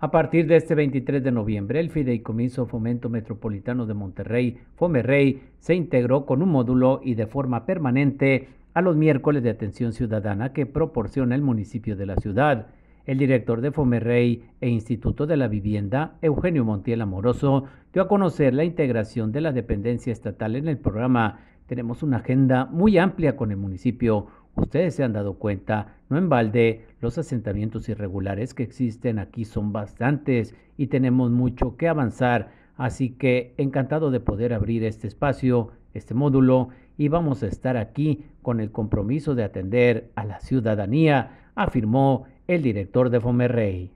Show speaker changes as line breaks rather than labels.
A partir de este 23 de noviembre, el Fideicomiso Fomento Metropolitano de Monterrey, Fomerrey, se integró con un módulo y de forma permanente a los miércoles de atención ciudadana que proporciona el municipio de la ciudad. El director de Fomerrey e Instituto de la Vivienda, Eugenio Montiel Amoroso, dio a conocer la integración de la dependencia estatal en el programa. Tenemos una agenda muy amplia con el municipio, Ustedes se han dado cuenta, no en balde, los asentamientos irregulares que existen aquí son bastantes y tenemos mucho que avanzar, así que encantado de poder abrir este espacio, este módulo, y vamos a estar aquí con el compromiso de atender a la ciudadanía, afirmó el director de Fomerrey.